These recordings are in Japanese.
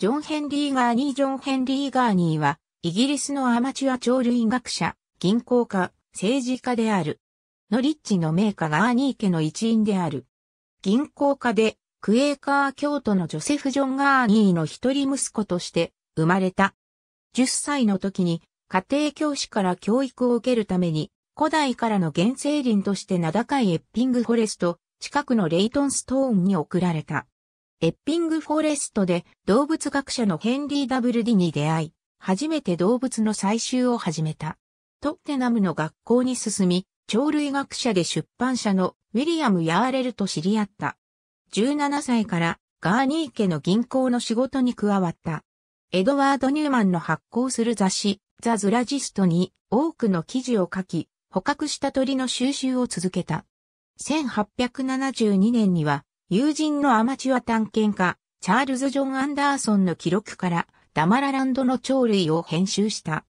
ジョン・ヘンリー・ガーニー・ジョン・ヘンリー・ガーニーは、イギリスのアマチュア鳥類学者、銀行家、政治家である。ノリッチの名家ガーニー家の一員である。銀行家で、クエーカー教徒のジョセフ・ジョン・ガーニーの一人息子として生まれた。10歳の時に、家庭教師から教育を受けるために、古代からの原生林として名高いエッピング・フォレスト、近くのレイトンストーンに送られた。エッピングフォレストで動物学者のヘンリー・ダブルディに出会い、初めて動物の採集を始めた。トッテナムの学校に進み、鳥類学者で出版社のウィリアム・ヤーレルと知り合った。17歳からガーニー家の銀行の仕事に加わった。エドワード・ニューマンの発行する雑誌、ザ・ズラジストに多くの記事を書き、捕獲した鳥の収集を続けた。1872年には友人のアマチュア探検家、チャールズ・ジョン・アンダーソンの記録から、ダマラランドの鳥類を編集した。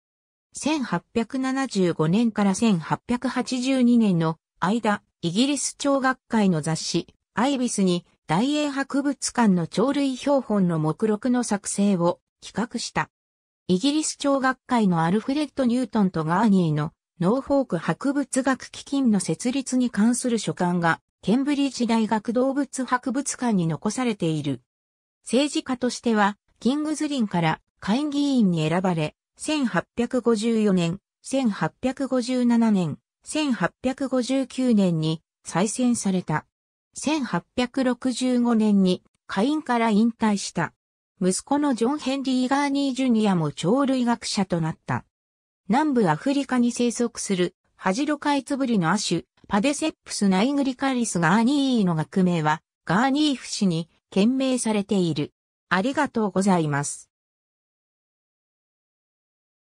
1875年から1882年の間、イギリス鳥学会の雑誌、アイビスに大英博物館の鳥類標本の目録の作成を企画した。イギリス鳥学会のアルフレッド・ニュートンとガーニーのノーフォーク博物学基金の設立に関する書簡がケンブリッジ大学動物博物館に残されている。政治家としては、キングズリンから会議員に選ばれ、1854年、1857年、1859年に再選された。1865年に会員から引退した。息子のジョン・ヘンリー・ガーニー・ジュニアも鳥類学者となった。南部アフリカに生息するハジロカイツブリの亜種、パデセップスナイグリカリスガーニーの学名は、ガーニーフ氏に、懸命されている。ありがとうございます。